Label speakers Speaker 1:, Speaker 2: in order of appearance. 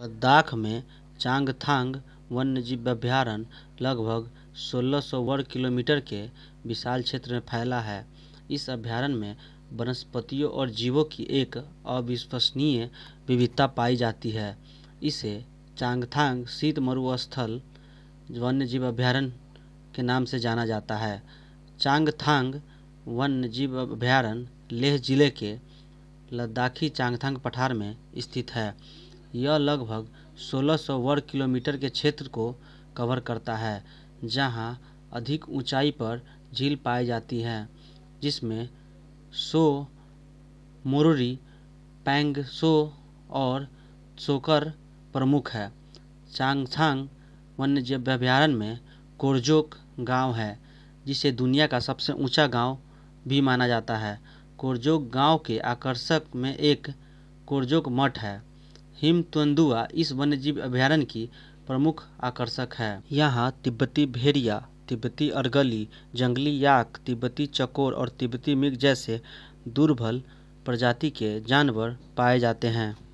Speaker 1: लद्दाख में चांगथांग वन्यजीव अभयारण्य लगभग सोलह सौ वर्ग किलोमीटर के विशाल क्षेत्र में फैला है इस अभयारण्य में वनस्पतियों और जीवों की एक अविश्वसनीय विविधता पाई जाती है इसे चांगथांग शीत मरुस्थल वन्यजीव अभयारण्य के नाम से जाना जाता है चांगथांग वन्यजीव अभयारण्य लेह जिले के लद्दाखी चांगथांग पठार में स्थित है यह लगभग 1600 वर्ग किलोमीटर के क्षेत्र को कवर करता है जहाँ अधिक ऊंचाई पर झील पाई जाती है जिसमें सो पैंग पैंगसो और सोकर प्रमुख है चांगथांग वन्यजीव अभ्यारण्य में कोरजोक गांव है जिसे दुनिया का सबसे ऊंचा गांव भी माना जाता है कोरजोक गांव के आकर्षक में एक कोरजोक मठ है हिम तेंदुआ इस वन्यजीव अभ्यारण की प्रमुख आकर्षक है यहाँ तिब्बती भेड़िया तिब्बती अरगली जंगली याक तिब्बती चकोर और तिब्बती मिर्ग जैसे दुर्भल प्रजाति के जानवर पाए जाते हैं